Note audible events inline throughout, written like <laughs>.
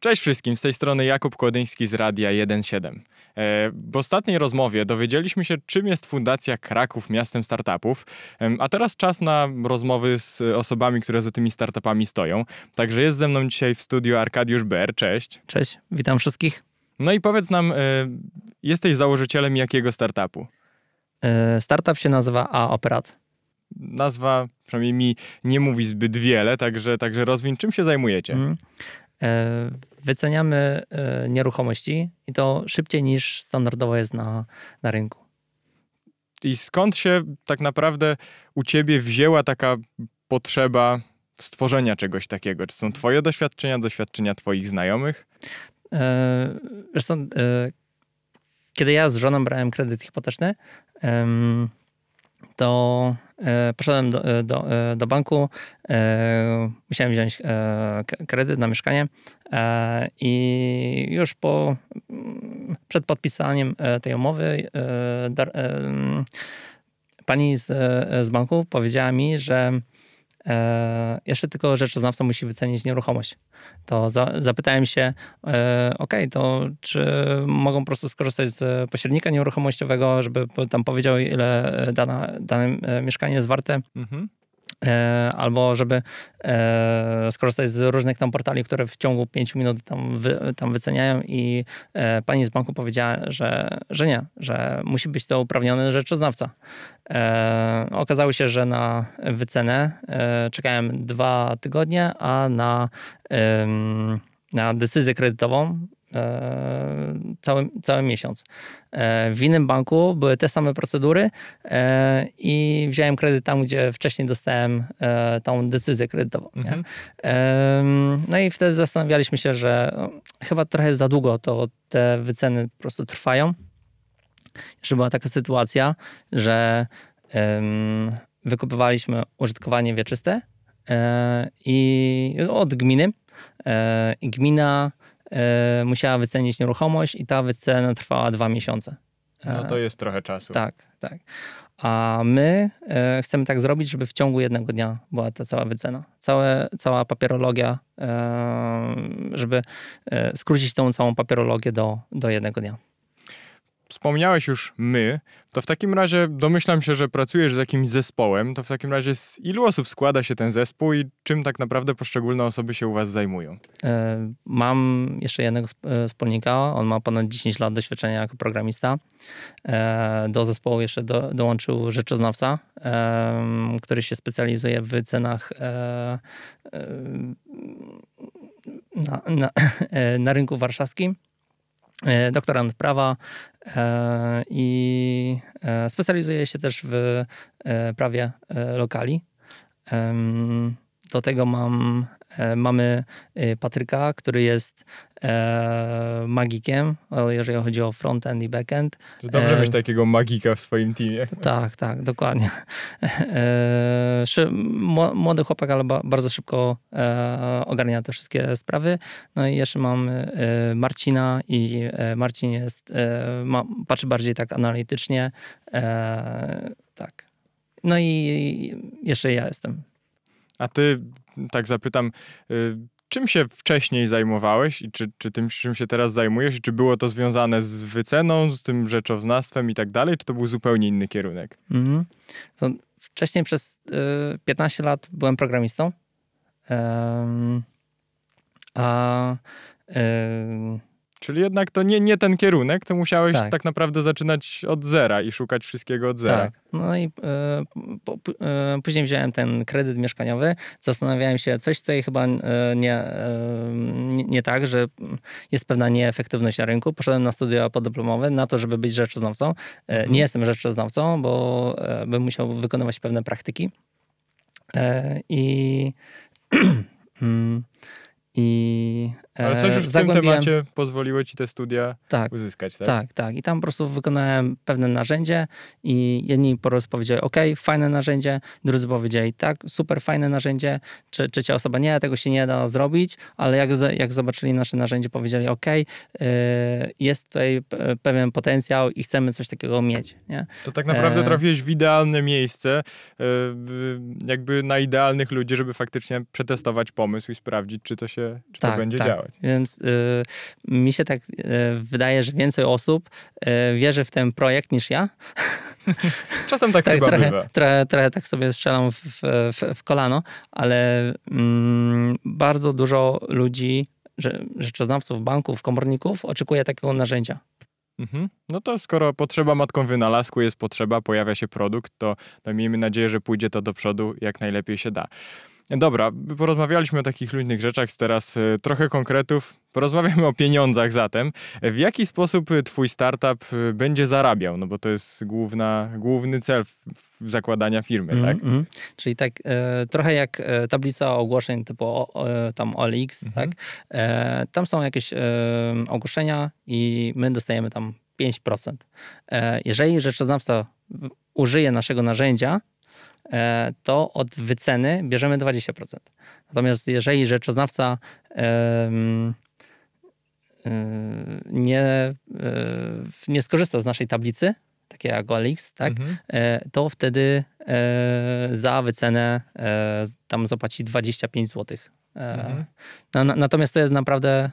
Cześć wszystkim, z tej strony Jakub Kłodyński z Radia 1.7. E, w ostatniej rozmowie dowiedzieliśmy się, czym jest Fundacja Kraków Miastem Startupów, a teraz czas na rozmowy z osobami, które za tymi startupami stoją. Także jest ze mną dzisiaj w studiu Arkadiusz Ber. Cześć. Cześć, witam wszystkich. No i powiedz nam, e, jesteś założycielem jakiego startupu? E, startup się nazywa A Operat. Nazwa przynajmniej mi nie mówi zbyt wiele, także, także rozwiń, czym się zajmujecie? Mhm. E, wyceniamy e, nieruchomości i to szybciej niż standardowo jest na, na rynku. I skąd się tak naprawdę u ciebie wzięła taka potrzeba stworzenia czegoś takiego? Czy są twoje doświadczenia, doświadczenia twoich znajomych? zresztą, e, kiedy ja z żoną brałem kredyt hipoteczny, to e, poszedłem do, e, do, e, do, banku, musiałem wziąć kredyt na mieszkanie i już po, mm, przed podpisaniem tej umowy mm, pani z, z banku powiedziała mi, że E, jeszcze tylko rzeczoznawca musi wycenić nieruchomość. To za, zapytałem się, e, ok, to czy mogą po prostu skorzystać z pośrednika nieruchomościowego, żeby tam powiedział, ile dana, dane e, mieszkanie jest warte. Mhm. E, albo żeby e, skorzystać z różnych tam portali, które w ciągu pięciu minut tam, wy, tam wyceniają i e, pani z banku powiedziała, że, że nie, że musi być to uprawniony rzeczoznawca. Okazało się, że na wycenę czekałem dwa tygodnie, a na na decyzję kredytową E, cały, cały miesiąc. E, w innym banku były te same procedury e, i wziąłem kredyt tam, gdzie wcześniej dostałem tą decyzję kredytową. Mhm. No i wtedy zastanawialiśmy się, że chyba trochę za długo to te wyceny po prostu trwają. Jeszcze była taka sytuacja, że wykupywaliśmy użytkowanie wieczyste i od gminy i gmina E, musiała wycenić nieruchomość i ta wycena trwała dwa miesiące. No to jest trochę czasu. Tak, tak. A my e, chcemy tak zrobić, żeby w ciągu jednego dnia była ta cała wycena. Całe, cała papierologia, e, żeby skrócić tą całą papierologię do, do jednego dnia wspomniałeś już my, to w takim razie domyślam się, że pracujesz z jakimś zespołem. To w takim razie z ilu osób składa się ten zespół i czym tak naprawdę poszczególne osoby się u Was zajmują? E, mam jeszcze jednego e, wspólnika. On ma ponad 10 lat doświadczenia jako programista. E, do zespołu jeszcze do, dołączył rzeczoznawca, który się specjalizuje w cenach na, na, <laughs> na rynku warszawskim. E, doktorant prawa e, i e, specjalizuje się też w prawie lokali. Do tego mam E, mamy e, Patryka, który jest e, magikiem, jeżeli chodzi o front-end i backend. To dobrze mieć takiego magika w swoim teamie. Tak, tak, dokładnie. Młody chłopak, ale bardzo szybko ogarnia te wszystkie sprawy. No i jeszcze mamy Marcina i Marcin jest, ma, patrzy bardziej tak analitycznie. Tak. No i jeszcze ja jestem. A ty tak zapytam, y, czym się wcześniej zajmowałeś i czy, czy tym, czym się teraz zajmujesz? czy było to związane z wyceną, z tym rzeczownawstwem i tak dalej, czy to był zupełnie inny kierunek? Mhm. To wcześniej przez y, 15 lat byłem programistą. a y, Czyli jednak to nie, nie ten kierunek, to musiałeś tak. tak naprawdę zaczynać od zera i szukać wszystkiego od zera. Tak. No i y, po, y, później wziąłem ten kredyt mieszkaniowy, zastanawiałem się, coś tutaj chyba y, nie, nie tak, że jest pewna nieefektywność na rynku. Poszedłem na studia podyplomowe na to, żeby być rzeczoznawcą. Mhm. Nie jestem rzeczoznawcą, bo bym musiał wykonywać pewne praktyki. I... <clears throat> Mm, I ale coś już w tym eee, temacie pozwoliło ci te studia tak, uzyskać, tak? Tak, tak. I tam po prostu wykonałem pewne narzędzie i jedni po prostu powiedzieli, ok, fajne narzędzie, drudzy powiedzieli, tak, super fajne narzędzie, Trze trzecia osoba, nie, tego się nie da zrobić, ale jak, jak zobaczyli nasze narzędzie, powiedzieli, ok, eee, jest tutaj pewien potencjał i chcemy coś takiego mieć, nie? To tak naprawdę e... trafiłeś w idealne miejsce, e, jakby na idealnych ludzi, żeby faktycznie przetestować pomysł i sprawdzić, czy to się, czy tak, to będzie tak. działać. Tak. Więc y, mi się tak y, wydaje, że więcej osób y, wierzy w ten projekt niż ja. <laughs> Czasem tak, tak chyba trochę, bywa. Trochę, trochę tak sobie strzelam w, w, w kolano, ale mm, bardzo dużo ludzi, że, rzeczoznawców, banków, komorników oczekuje takiego narzędzia. Mhm. No to skoro potrzeba matką wynalazku jest potrzeba, pojawia się produkt, to, to miejmy nadzieję, że pójdzie to do przodu jak najlepiej się da. Dobra, porozmawialiśmy o takich luźnych rzeczach, teraz e, trochę konkretów. Porozmawiamy o pieniądzach zatem. W jaki sposób e, twój startup e, będzie zarabiał? No bo to jest główna, główny cel zakładania firmy, mm, tak? Mm. Czyli tak e, trochę jak tablica ogłoszeń typu o, o, tam OLX, mm -hmm. tak? E, tam są jakieś e, ogłoszenia i my dostajemy tam 5%. E, jeżeli rzeczoznawca użyje naszego narzędzia, E, to od wyceny bierzemy 20%. Natomiast jeżeli rzeczoznawca e, nie, e, nie skorzysta z naszej tablicy, takie jak OLX, tak, mhm. to wtedy za wycenę tam zapłaci 25 zł. Mhm. Natomiast to jest naprawdę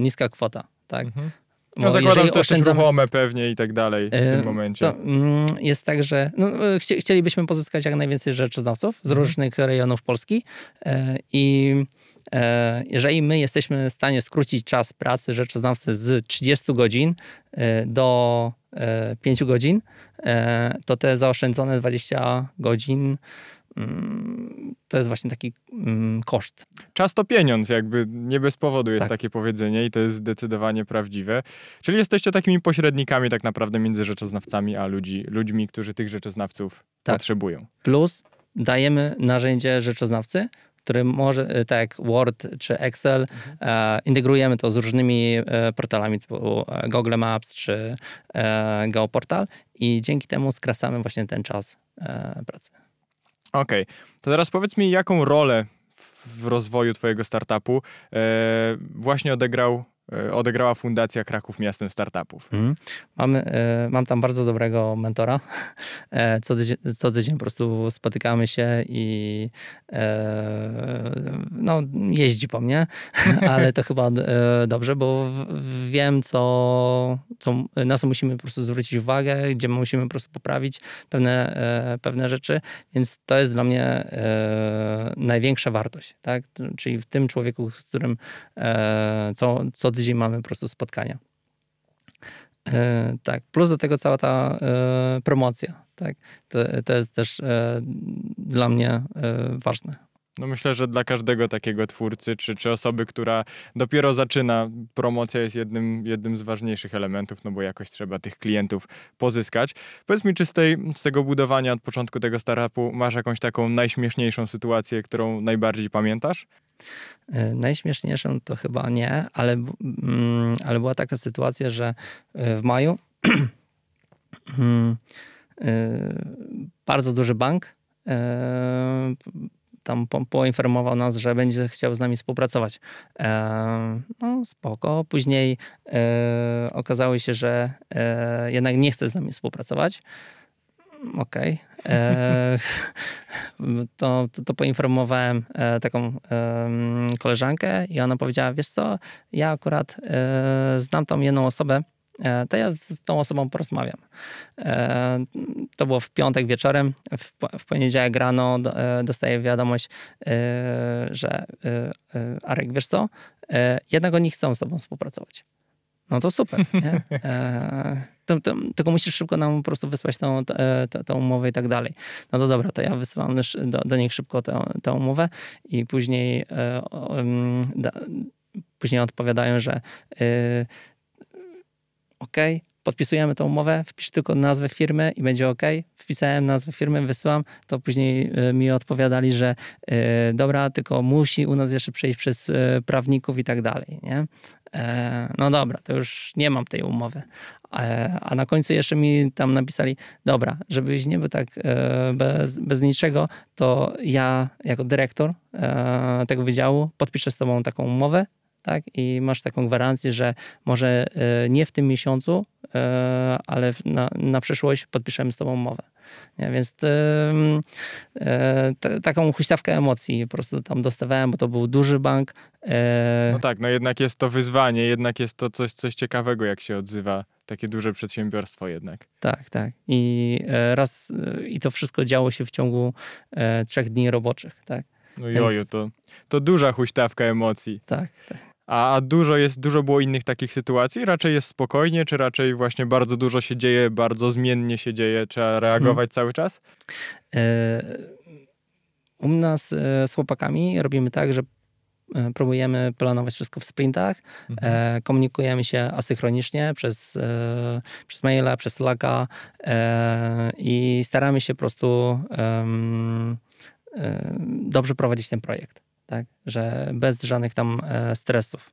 niska kwota. Tak? Mhm. No, no zakładam, że oszczędzamy... też ruchome pewnie i tak dalej w tym y, momencie. To mm, jest tak, że no, y, chci chcielibyśmy pozyskać jak najwięcej rzeczoznawców z mhm. różnych rejonów Polski y, i jeżeli my jesteśmy w stanie skrócić czas pracy rzeczoznawcy z 30 godzin do 5 godzin, to te zaoszczędzone 20 godzin Mm, to jest właśnie taki mm, koszt. Czas to pieniądz, jakby nie bez powodu jest tak. takie powiedzenie i to jest zdecydowanie prawdziwe. Czyli jesteście takimi pośrednikami tak naprawdę między rzeczoznawcami a ludzi, ludźmi, którzy tych rzeczoznawców tak. potrzebują. Plus dajemy narzędzie rzeczoznawcy, który może, e, tak jak Word czy Excel, mhm. e, integrujemy to z różnymi e, portalami typu e, Google Maps czy e, Geoportal i dzięki temu skracamy właśnie ten czas e, pracy. Okej, okay. to teraz powiedz mi, jaką rolę w rozwoju Twojego startupu e, właśnie odegrał E, odegrała Fundacja Kraków Miastem Startupów. Mhm. Mam, e, mam tam bardzo dobrego mentora. E, co tydzień, co tydzień po prostu spotykamy się i no, jeździ po mnie, <laughs> ale to chyba dobrze, bo wiem, co, co, na co musimy po prostu zwrócić uwagę, gdzie musimy po prostu poprawić pewne, pewne rzeczy, więc to jest dla mnie największa wartość, tak? Czyli w tym człowieku, z którym co, co tydzień mamy po prostu spotkania. E, tak, plus do tego cała ta e, promocja, tak, to, to jest też e, dla mnie ważne, no myślę, że dla każdego takiego twórcy, czy, czy osoby, która dopiero zaczyna, promocja jest jednym, jednym z ważniejszych elementów, no bo jakoś trzeba tych klientów pozyskać. Powiedz mi, czy z, tej, z tego budowania od początku tego startupu masz jakąś taką najśmieszniejszą sytuację, którą najbardziej pamiętasz? E, najśmieszniejszą to chyba nie, ale, mm, ale była taka sytuacja, że e, w maju <clears throat> mm, e, bardzo duży bank tam po, poinformował nas, że będzie chciał z nami współpracować. E, no spoko. Później e, okazało się, że e, jednak nie chce z nami współpracować. Okej. Okay. E, <laughs> to, to, to, poinformowałem e, taką koleżankę i ona powiedziała, wiesz co, ja akurat e, znam tą jedną osobę, E, to ja z tą osobą porozmawiam. E, to było w piątek wieczorem, w poniedziałek rano e, dostaję wiadomość, że Arek, wiesz co, jednak oni chcą z tobą współpracować. No to super. Nie? To, to, tylko musisz szybko nam po prostu wysłać tą, tą, tą, umowę i tak dalej. No to dobra, to ja wysyłam do, do nich szybko tę, tę umowę i później, mm, później odpowiadają, że OK, podpisujemy tę umowę, wpisz tylko nazwę firmy i będzie OK. Wpisałem nazwę firmy, wysyłam, to później e, mi odpowiadali, że e, dobra, tylko musi u nas jeszcze przejść przez e, prawników i tak dalej, nie? no dobra, to już nie mam tej umowy. A na końcu jeszcze mi tam napisali, dobra, żebyś nie był tak bez, bez niczego, to ja jako dyrektor tego wydziału podpiszę z tobą taką umowę, tak? I masz taką gwarancję, że może e, nie w tym miesiącu, e, ale na, na przyszłość podpiszemy z tobą umowę. Nie? Więc e, taką huśtawkę emocji po prostu tam dostawałem, bo to był duży bank. No tak, no jednak jest to wyzwanie, jednak jest to coś, coś ciekawego, jak się odzywa takie duże przedsiębiorstwo jednak. Tak, tak. I raz i to wszystko działo się w ciągu trzech dni roboczych, tak. No joju, Więc... to, to duża huśtawka emocji. Tak, tak a dużo jest, dużo było innych takich sytuacji. Raczej jest spokojnie, czy raczej właśnie bardzo dużo się dzieje, bardzo zmiennie się dzieje, trzeba mhm. reagować hmm. cały czas? E, u nas e, z chłopakami robimy tak, że e, próbujemy planować wszystko w sprintach, mhm. komunikujemy się asynchronicznie przez, przez maila, przez Slacka i staramy się po prostu dobrze prowadzić ten projekt tak? że bez żadnych tam e, stresów.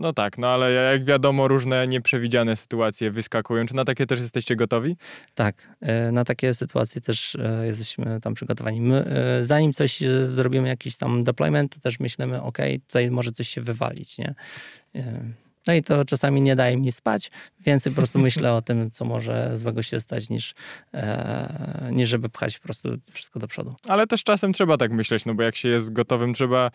No tak, no ale jak wiadomo, różne nieprzewidziane sytuacje wyskakują. Czy na takie też jesteście gotowi? Tak, e, na takie sytuacje też e, jesteśmy tam przygotowani. My, zanim coś zrobimy, jakiś tam deployment, to też myślimy, ok, tutaj może coś się wywalić, nie? No i to czasami nie daje mi spać, więcej po prostu myślę o tym, co może złego się stać, niż, e, niż żeby pchać po prostu wszystko do przodu. Ale też czasem trzeba tak myśleć, no bo jak się jest gotowym, trzeba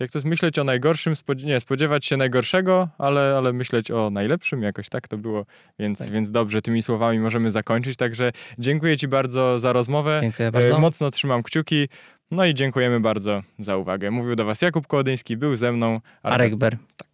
jak to jest myśleć o najgorszym, spodziew nie, spodziewać się najgorszego, ale, ale myśleć o najlepszym jakoś, tak to było. Więc, tak. więc dobrze, tymi słowami możemy zakończyć. Także dziękuję Ci bardzo za rozmowę. Dziękuję e, bardzo. Mocno trzymam kciuki. No i dziękujemy bardzo za uwagę. Mówił do Was Jakub Kołodyński, był ze mną. Ar Arek Ber. Tak.